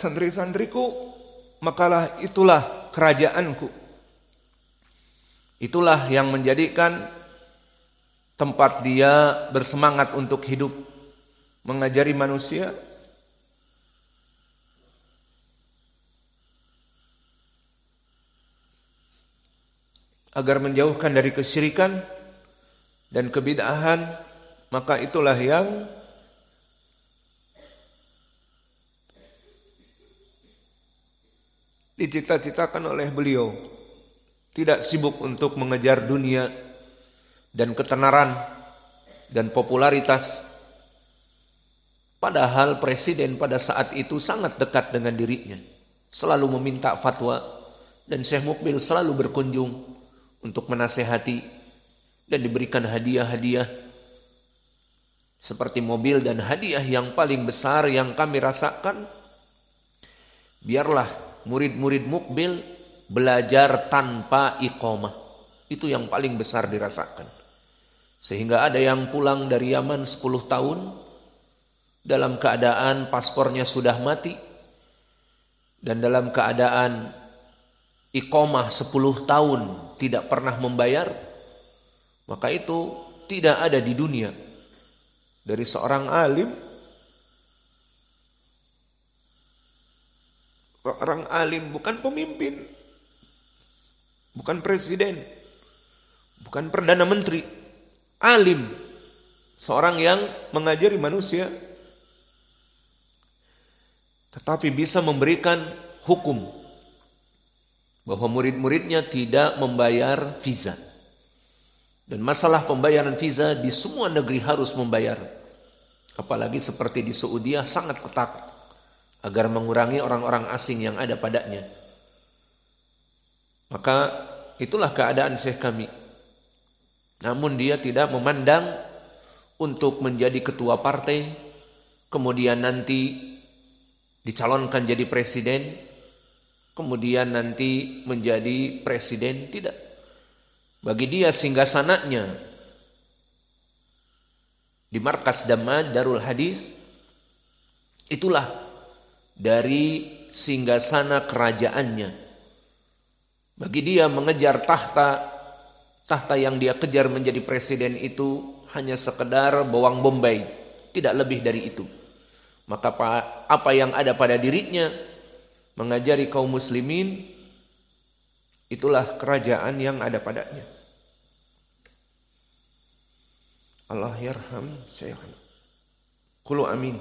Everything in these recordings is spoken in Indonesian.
santri-santriku, makalah itulah kerajaanku. Itulah yang menjadikan tempat dia bersemangat untuk hidup, mengajari manusia agar menjauhkan dari kesyirikan dan kebid'ahan, maka itulah yang dicita-citakan oleh beliau. Tidak sibuk untuk mengejar dunia dan ketenaran dan popularitas. Padahal presiden pada saat itu sangat dekat dengan dirinya. Selalu meminta fatwa dan Syekh Mukbil selalu berkunjung untuk menasehati dan diberikan hadiah-hadiah seperti mobil dan hadiah yang paling besar yang kami rasakan biarlah murid-murid mukbil belajar tanpa iqamah. Itu yang paling besar dirasakan. Sehingga ada yang pulang dari Yaman 10 tahun dalam keadaan paspornya sudah mati dan dalam keadaan iqamah 10 tahun tidak pernah membayar maka itu tidak ada di dunia dari seorang alim orang alim, bukan pemimpin, bukan presiden, bukan perdana menteri, alim, seorang yang mengajari manusia, tetapi bisa memberikan hukum bahwa murid-muridnya tidak membayar visa. Dan masalah pembayaran visa di semua negeri harus membayar. Apalagi seperti di Saudi sangat ketat agar mengurangi orang-orang asing yang ada padanya. Maka itulah keadaan Syekh kami. Namun dia tidak memandang untuk menjadi ketua partai, kemudian nanti dicalonkan jadi presiden, kemudian nanti menjadi presiden, tidak. Bagi dia singgah sanatnya di markas damai Darul Hadis, itulah dari singgasana kerajaannya. Bagi dia mengejar tahta, tahta yang dia kejar menjadi presiden itu hanya sekedar bawang bombay, tidak lebih dari itu. Maka apa yang ada pada dirinya mengajari kaum muslimin itulah kerajaan yang ada padanya. Allah yarham sayyidina. Kulu amin.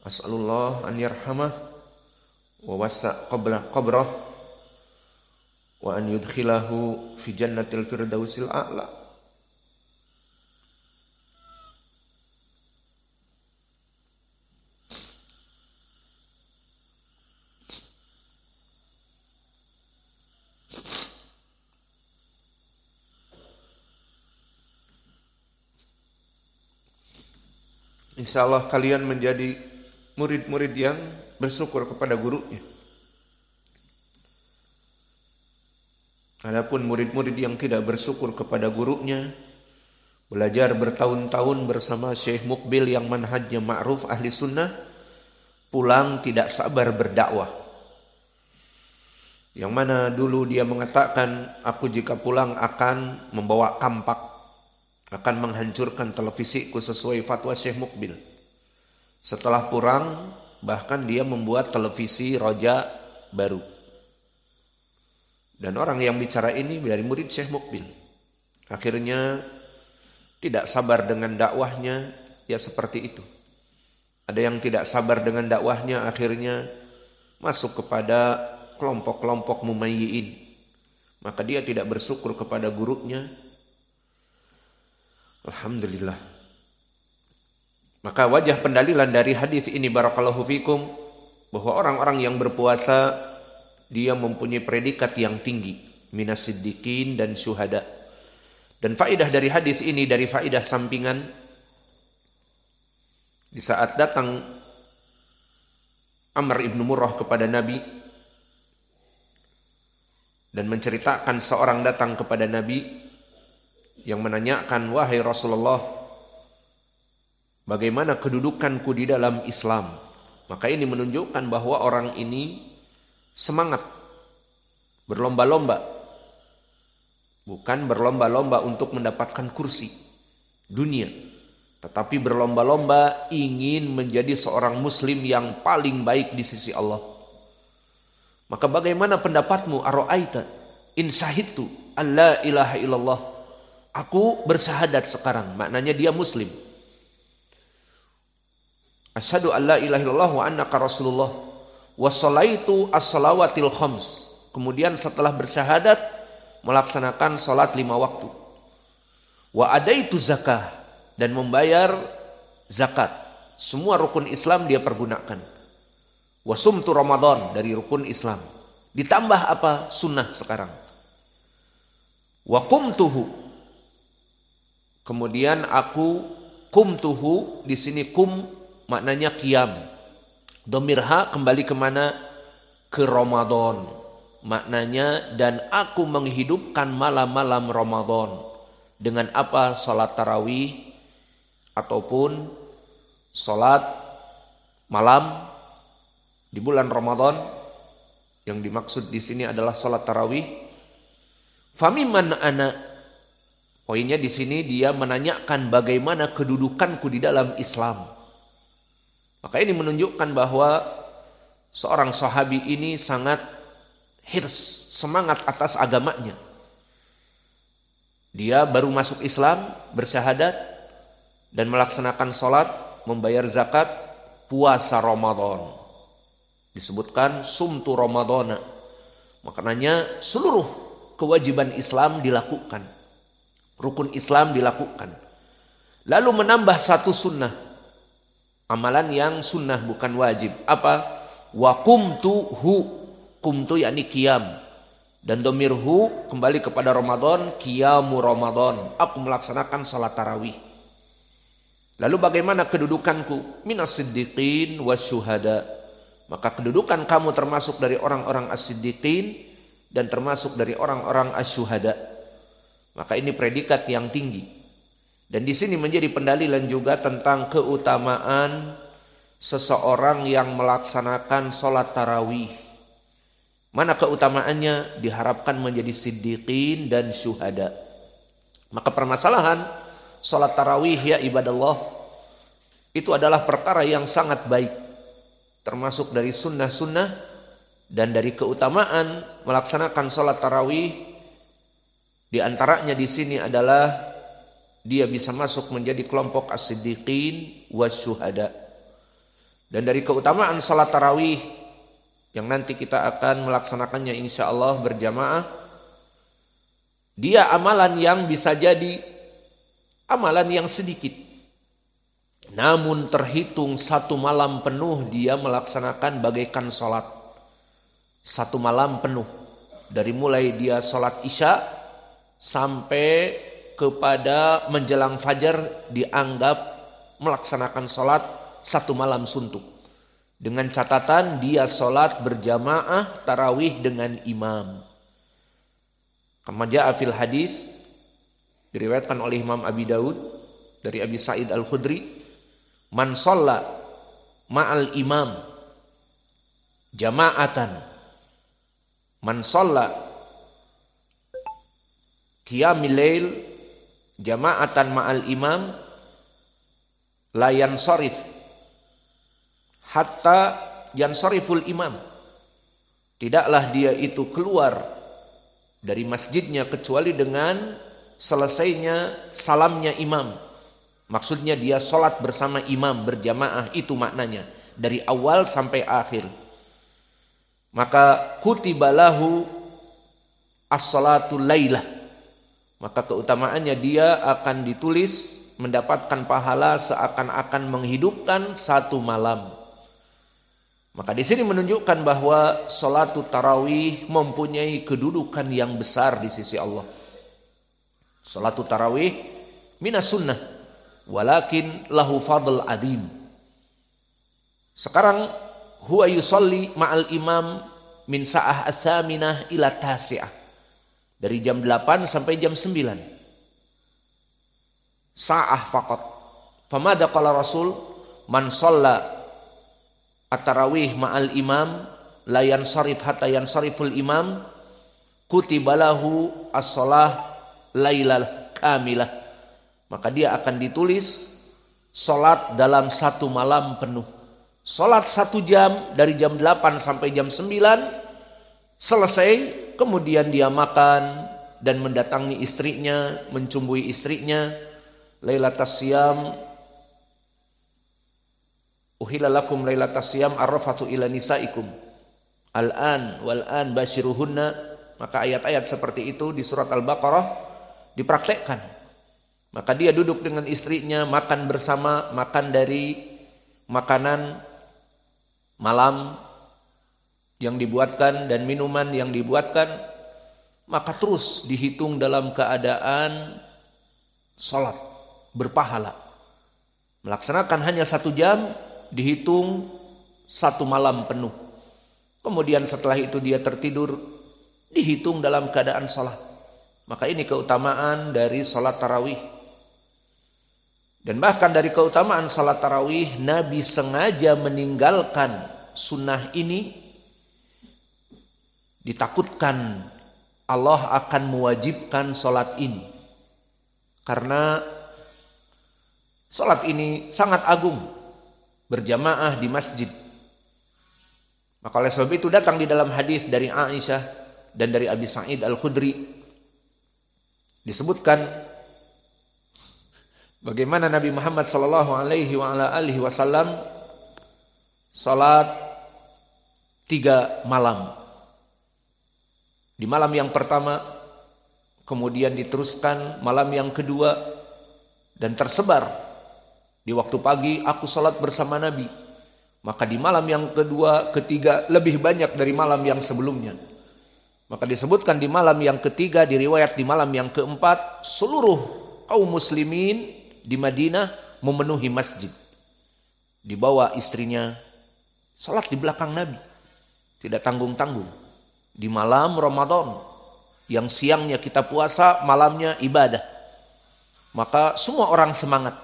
As'alullah an yarhamah wa wassa' qabla qabrah wa an yudkhilahu fi jannatil firdausil a'la. Insya Allah kalian menjadi murid-murid yang bersyukur kepada gurunya. Adapun murid-murid yang tidak bersyukur kepada gurunya, belajar bertahun-tahun bersama Syekh Mukbil yang manhajnya ma'ruf ahli sunnah, pulang tidak sabar berdakwah. Yang mana dulu dia mengatakan, aku jika pulang akan membawa kampak, akan menghancurkan televisiku sesuai fatwa Syekh Mukbil. Setelah kurang bahkan dia membuat televisi roja baru. Dan orang yang bicara ini dari murid Syekh Mukbil. Akhirnya tidak sabar dengan dakwahnya, ya seperti itu. Ada yang tidak sabar dengan dakwahnya akhirnya masuk kepada kelompok-kelompok mumayyin. Maka dia tidak bersyukur kepada gurunya. Alhamdulillah. Maka wajah pendalilan dari hadis ini barakallahu fikum bahwa orang-orang yang berpuasa dia mempunyai predikat yang tinggi minas siddiqin dan syuhada. Dan faidah dari hadis ini dari faidah sampingan di saat datang Amr ibnu Murrah kepada Nabi dan menceritakan seorang datang kepada Nabi yang menanyakan wahai Rasulullah bagaimana kedudukanku di dalam Islam. Maka ini menunjukkan bahwa orang ini semangat, berlomba-lomba, bukan berlomba-lomba untuk mendapatkan kursi dunia, tetapi berlomba-lomba ingin menjadi seorang Muslim yang paling baik di sisi Allah. Maka bagaimana pendapatmu aro'aita in syahidtu Allah ilaha illallah. Aku bersahadat sekarang, maknanya dia muslim. Asyhadu an la ilaha illallah wa annaka rasulullah wa as-salawatil khams. Kemudian setelah bersyahadat melaksanakan salat lima waktu. Wa adaitu zakah dan membayar zakat. Semua rukun Islam dia pergunakan. Wa sumtu Ramadan dari rukun Islam. Ditambah apa? Sunnah sekarang. Wa kumtuhu Kemudian aku kumtuhu di sini kum maknanya kiam domirha ha kembali kemana? Ke Ramadan. Maknanya dan aku menghidupkan malam-malam Ramadan. Dengan apa? Salat tarawih ataupun salat malam di bulan Ramadan. Yang dimaksud di sini adalah salat tarawih. Famiman anak Poinnya di sini dia menanyakan bagaimana kedudukanku di dalam Islam. Maka ini menunjukkan bahwa seorang sahabi ini sangat hirs, semangat atas agamanya. Dia baru masuk Islam, bersyahadat, dan melaksanakan sholat, membayar zakat, puasa Ramadan. Disebutkan sumtu Ramadana. Maknanya seluruh kewajiban Islam dilakukan. Rukun Islam dilakukan. Lalu menambah satu sunnah Amalan yang sunnah bukan wajib. Apa? Wa kumtu hu. Kumtu yakni kiam. Dan domir hu kembali kepada Ramadan. Kiamu Ramadan. Aku melaksanakan salat tarawih. Lalu bagaimana kedudukanku? Minas siddiqin wa syuhada. Maka kedudukan kamu termasuk dari orang-orang as-siddiqin dan termasuk dari orang-orang asyuhada. Maka ini predikat yang tinggi. Dan di sini menjadi pendalilan juga tentang keutamaan seseorang yang melaksanakan sholat tarawih. Mana keutamaannya diharapkan menjadi siddiqin dan syuhada. Maka permasalahan sholat tarawih ya ibadah Allah itu adalah perkara yang sangat baik. Termasuk dari sunnah-sunnah dan dari keutamaan melaksanakan sholat tarawih di antaranya di sini adalah dia bisa masuk menjadi kelompok as-siddiqin wasyuhada. Dan dari keutamaan salat tarawih yang nanti kita akan melaksanakannya insya Allah berjamaah, dia amalan yang bisa jadi amalan yang sedikit. Namun terhitung satu malam penuh dia melaksanakan bagaikan sholat. Satu malam penuh. Dari mulai dia sholat isya sampai kepada menjelang fajar dianggap melaksanakan sholat satu malam suntuk. Dengan catatan dia sholat berjamaah tarawih dengan imam. Kamaja afil hadis diriwayatkan oleh Imam Abi Daud dari Abi Said Al Khudri, man sholla ma'al imam jamaatan man sholla qiyamil lail jama'atan ma'al imam layan sorif hatta soriful imam tidaklah dia itu keluar dari masjidnya kecuali dengan selesainya salamnya imam maksudnya dia sholat bersama imam berjamaah itu maknanya dari awal sampai akhir maka kutibalahu as-salatu lailah maka keutamaannya dia akan ditulis mendapatkan pahala seakan-akan menghidupkan satu malam. Maka di sini menunjukkan bahwa salatu tarawih mempunyai kedudukan yang besar di sisi Allah. Salatu tarawih minas sunnah walakin lahu fadl adim. Sekarang huwa yusalli ma'al imam min sa'ah athaminah ila tasi'ah. Dari jam 8 sampai jam 9. Sa'ah faqat. Famada qala Rasul man shalla at-tarawih ma'al imam la yansarif hatta yansariful imam kutibalahu as-shalah lailal kamilah. Maka dia akan ditulis salat dalam satu malam penuh. Salat satu jam dari jam 8 sampai jam 9 selesai Kemudian dia makan dan mendatangi istrinya, mencumbui istrinya. Lailatul siam Uhilalakum Lailatul siam arrafatu ila nisaikum. Al-an wal an basiruhuna Maka ayat-ayat seperti itu di surat Al-Baqarah dipraktekkan. Maka dia duduk dengan istrinya, makan bersama, makan dari makanan malam yang dibuatkan dan minuman yang dibuatkan maka terus dihitung dalam keadaan sholat berpahala melaksanakan hanya satu jam dihitung satu malam penuh kemudian setelah itu dia tertidur dihitung dalam keadaan sholat maka ini keutamaan dari sholat tarawih dan bahkan dari keutamaan sholat tarawih Nabi sengaja meninggalkan sunnah ini ditakutkan Allah akan mewajibkan sholat ini karena sholat ini sangat agung berjamaah di masjid maka oleh sebab itu datang di dalam hadis dari Aisyah dan dari Abi Sa'id Al-Khudri disebutkan bagaimana Nabi Muhammad sallallahu alaihi wasallam salat tiga malam di malam yang pertama, kemudian diteruskan malam yang kedua, dan tersebar. Di waktu pagi aku sholat bersama Nabi. Maka di malam yang kedua, ketiga lebih banyak dari malam yang sebelumnya. Maka disebutkan di malam yang ketiga, di riwayat di malam yang keempat, seluruh kaum muslimin di Madinah memenuhi masjid. Dibawa istrinya, sholat di belakang Nabi. Tidak tanggung-tanggung di malam Ramadan yang siangnya kita puasa, malamnya ibadah. Maka semua orang semangat.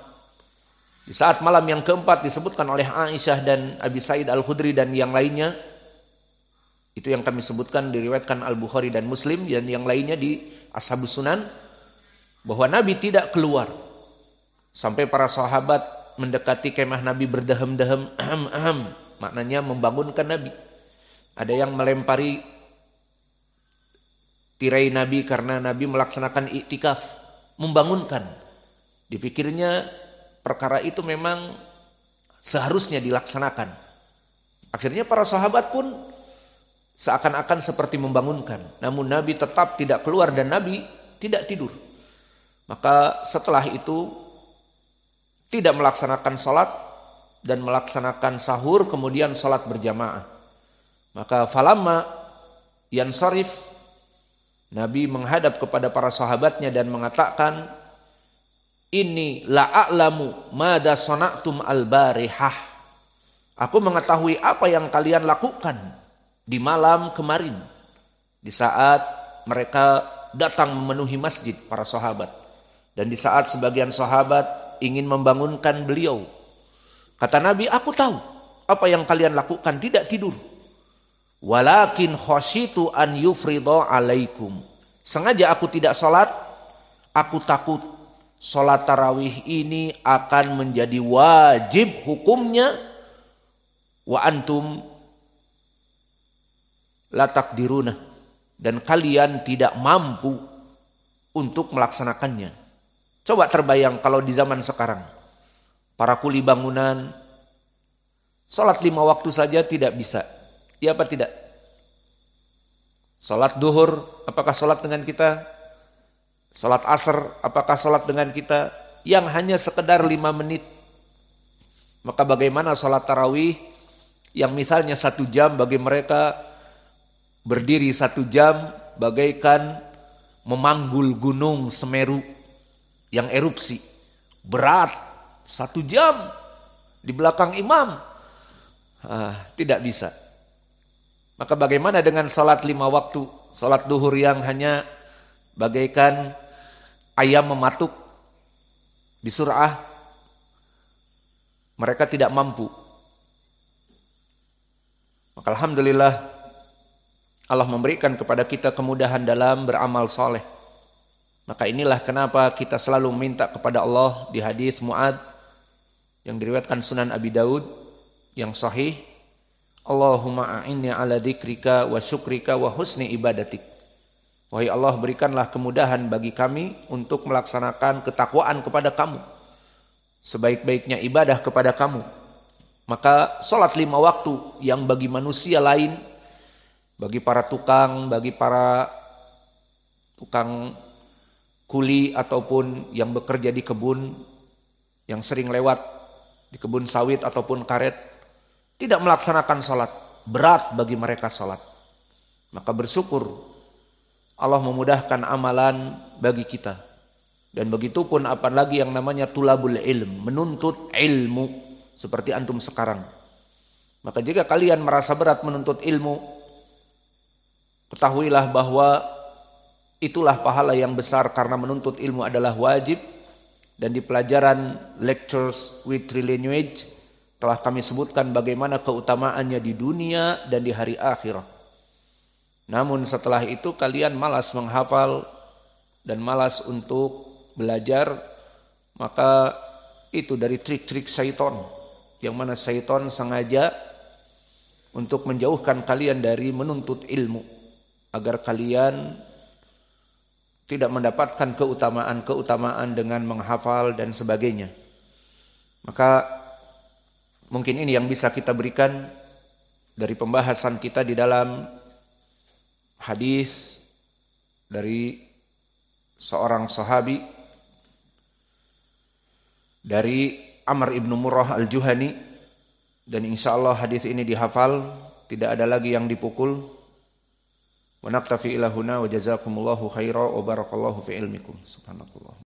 Di saat malam yang keempat disebutkan oleh Aisyah dan Abi Said Al-Khudri dan yang lainnya, itu yang kami sebutkan diriwayatkan Al-Bukhari dan Muslim dan yang lainnya di Ashabus Sunan bahwa Nabi tidak keluar sampai para sahabat mendekati kemah Nabi berdehem-dehem, maknanya membangunkan Nabi. Ada yang melempari tirai Nabi karena Nabi melaksanakan iktikaf, membangunkan. Dipikirnya perkara itu memang seharusnya dilaksanakan. Akhirnya para sahabat pun seakan-akan seperti membangunkan. Namun Nabi tetap tidak keluar dan Nabi tidak tidur. Maka setelah itu tidak melaksanakan salat dan melaksanakan sahur kemudian salat berjamaah. Maka falama yansarif Nabi menghadap kepada para sahabatnya dan mengatakan, "Ini la'alamu mada sana'tum al-barihah." Aku mengetahui apa yang kalian lakukan di malam kemarin di saat mereka datang memenuhi masjid para sahabat dan di saat sebagian sahabat ingin membangunkan beliau. Kata Nabi, "Aku tahu apa yang kalian lakukan tidak tidur." Walakin khositu an Yufrido alaikum. Sengaja aku tidak sholat, aku takut sholat tarawih ini akan menjadi wajib hukumnya. Wa antum latak diruna. Dan kalian tidak mampu untuk melaksanakannya. Coba terbayang kalau di zaman sekarang. Para kuli bangunan, sholat lima waktu saja tidak bisa Ya apa tidak? Salat duhur, apakah salat dengan kita? Salat asar, apakah salat dengan kita? Yang hanya sekedar lima menit. Maka bagaimana salat tarawih yang misalnya satu jam bagi mereka berdiri satu jam bagaikan memanggul gunung Semeru yang erupsi. Berat, satu jam di belakang imam. Ah, tidak bisa. Maka bagaimana dengan sholat lima waktu? Sholat duhur yang hanya bagaikan ayam mematuk di surah mereka tidak mampu. Maka Alhamdulillah Allah memberikan kepada kita kemudahan dalam beramal soleh. Maka inilah kenapa kita selalu minta kepada Allah di hadis Mu'ad yang diriwayatkan Sunan Abi Daud yang sahih Allahumma a'inni ala dikrika wa syukrika wa husni ibadatik. Wahai Allah berikanlah kemudahan bagi kami untuk melaksanakan ketakwaan kepada kamu. Sebaik-baiknya ibadah kepada kamu. Maka sholat lima waktu yang bagi manusia lain, bagi para tukang, bagi para tukang kuli ataupun yang bekerja di kebun, yang sering lewat di kebun sawit ataupun karet, tidak melaksanakan sholat. Berat bagi mereka sholat. Maka bersyukur Allah memudahkan amalan bagi kita. Dan begitu pun apalagi yang namanya tulabul ilm, menuntut ilmu seperti antum sekarang. Maka jika kalian merasa berat menuntut ilmu, ketahuilah bahwa itulah pahala yang besar karena menuntut ilmu adalah wajib dan di pelajaran lectures with trilingual telah kami sebutkan bagaimana keutamaannya di dunia dan di hari akhir. Namun setelah itu kalian malas menghafal dan malas untuk belajar, maka itu dari trik-trik syaitan. Yang mana syaitan sengaja untuk menjauhkan kalian dari menuntut ilmu. Agar kalian tidak mendapatkan keutamaan-keutamaan dengan menghafal dan sebagainya. Maka Mungkin ini yang bisa kita berikan dari pembahasan kita di dalam hadis dari seorang sahabi dari Amr ibnu Murrah al-Juhani dan insya Allah hadis ini dihafal tidak ada lagi yang dipukul wa naktafi ilahuna wa jazakumullahu khaira wa barakallahu fi ilmikum subhanallah